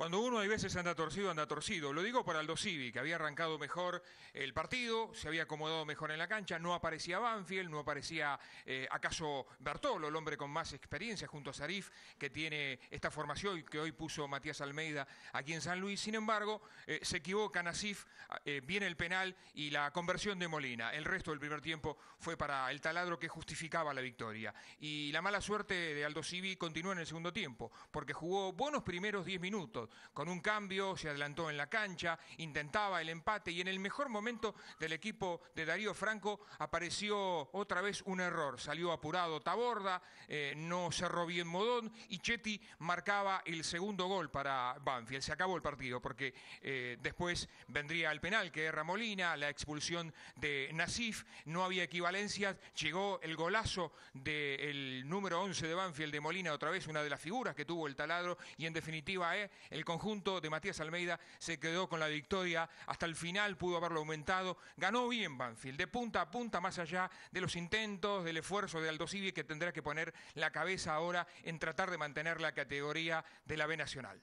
Cuando uno hay veces anda torcido, anda torcido. Lo digo para Aldo Civi, que había arrancado mejor el partido, se había acomodado mejor en la cancha, no aparecía Banfield, no aparecía eh, acaso Bertolo, el hombre con más experiencia junto a Sarif, que tiene esta formación y que hoy puso Matías Almeida aquí en San Luis. Sin embargo, eh, se equivoca Nasif, eh, viene el penal y la conversión de Molina. El resto del primer tiempo fue para el taladro que justificaba la victoria. Y la mala suerte de Aldo Civi continúa en el segundo tiempo, porque jugó buenos primeros 10 minutos con un cambio se adelantó en la cancha, intentaba el empate y en el mejor momento del equipo de Darío Franco apareció otra vez un error. Salió apurado Taborda, eh, no cerró bien Modón y Chetti marcaba el segundo gol para Banfield. Se acabó el partido porque eh, después vendría el penal que era Molina, la expulsión de Nasif, no había equivalencias, llegó el golazo del número 11 de Banfield de Molina otra vez, una de las figuras que tuvo el taladro y en definitiva eh, el el conjunto de Matías Almeida se quedó con la victoria, hasta el final pudo haberlo aumentado, ganó bien Banfield, de punta a punta, más allá de los intentos, del esfuerzo de Aldo que tendrá que poner la cabeza ahora en tratar de mantener la categoría de la B Nacional.